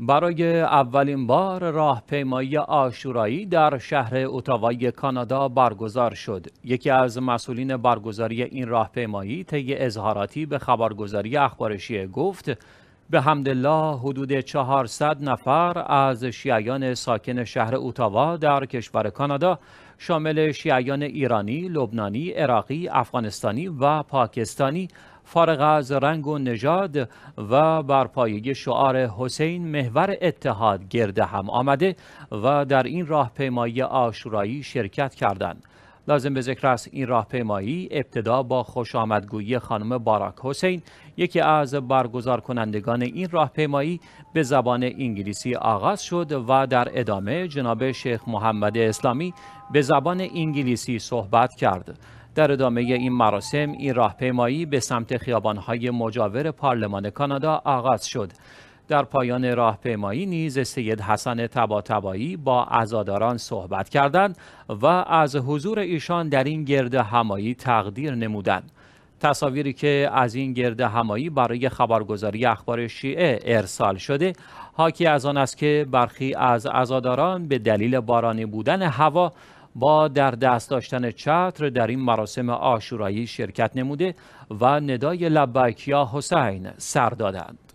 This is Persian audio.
برای اولین بار راهپیمایی آشورایی در شهر اتاوای کانادا برگزار شد. یکی از مسئولین برگزاری این راهپیمایی طی اظهاراتی به خبرگزاری اخبارشی گفت به حمدالله حدود 400 نفر از شیعیان ساکن شهر اوتاوا در کشور کانادا شامل شیعیان ایرانی، لبنانی، عراقی، افغانستانی و پاکستانی فارغ از رنگ و نژاد و بر شعار حسین محور اتحاد گرد هم آمده و در این راهپیمایی آشورایی شرکت کردند لازم به ذکر است این راهپیمایی ابتدا با خوش آمدگویی خانم باراک حسین یکی از برگزار کنندگان این راهپیمایی به زبان انگلیسی آغاز شد و در ادامه جناب شیخ محمد اسلامی به زبان انگلیسی صحبت کرد در ادامه این مراسم این راهپیمایی به سمت خیابانهای مجاور پارلمان کانادا آغاز شد در پایان راهپیمایی نیز سید حسن تباتبایی با عزاداران صحبت کردند و از حضور ایشان در این گرد همایی تقدیر نمودند تصاویری که از این گرد همایی برای خبرگزاری اخبار شیعه ارسال شده حاکی از آن است که برخی از عزاداران به دلیل بارانی بودن هوا با در دست داشتن چتر در این مراسم آشورایی شرکت نموده و ندای لبکیا حسین سر دادند.